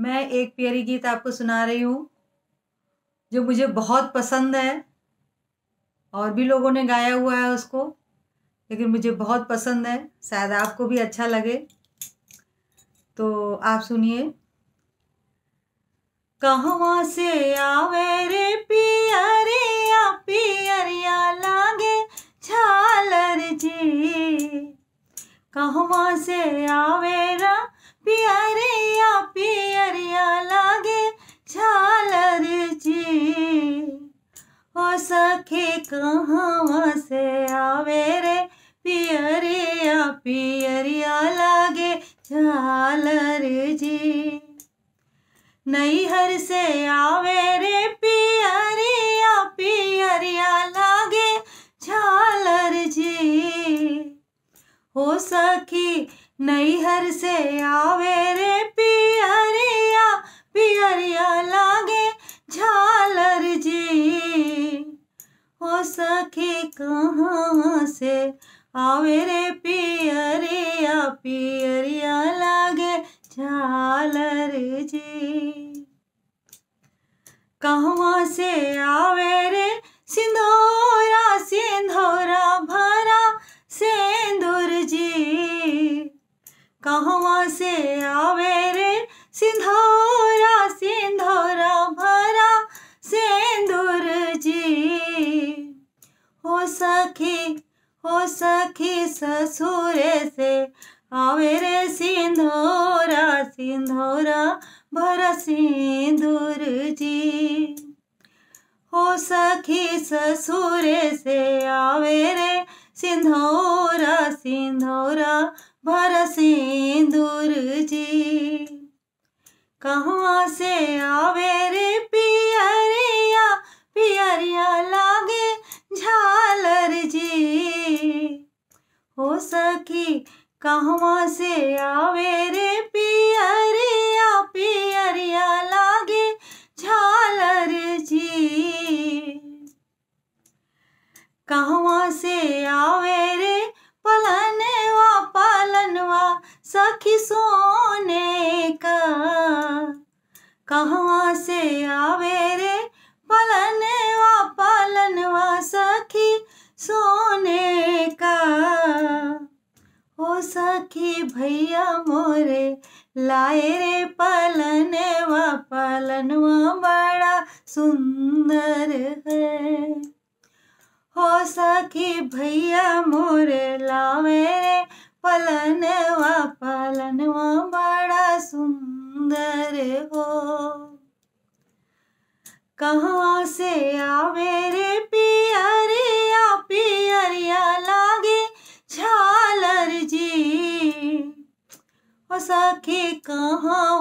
मैं एक प्यारी गीत आपको सुना रही हूँ जो मुझे बहुत पसंद है और भी लोगों ने गाया हुआ है उसको लेकिन मुझे बहुत पसंद है शायद आपको भी अच्छा लगे तो आप सुनिए कहवा से आवे रे पियरिया पियरिया लागे छालर जी कहवा से आवे रा हवा से आवे रे पियरिया पियरिया लागे रे जी हर से आवे रे पियरिया पियरिया लागे झालर जी हो सखी हर से आवे रे पियरिया पियरिया आ मेरे पियरिया पियरिया लागे झालर जी कहवा से आवे रे सिंधोरा सिंधोरा भरा सिंदूर जी कहवा से आवे रे सिंधोरा सिंधोरा भरा हो सखी ससुर से आवे रे सिंधोरा सिंधोरा भर सिंदूर जी हो सखी ससुर से आवे रे सिंधोरा सिंधोरा भर सिंदूर जी कहाँ से आवे रे पियरिया पियरिया ला हो सखी कहवा से आवे रे पियरिया पियरिया लागे झालर जी कहवा से आवे रे पलनवा पलनवा सखी सोने का कहवा से आवे रे पलनवा पलनवा सखी सोने का ओ सखी भैया मोरे लाए रे पलने व पलनवा बड़ा सुंदर है हो सखी भैया मोरे लावे रे पलने व पलनवा बड़ा सुंदर हो कहाँ से आवे रे पी सके कहा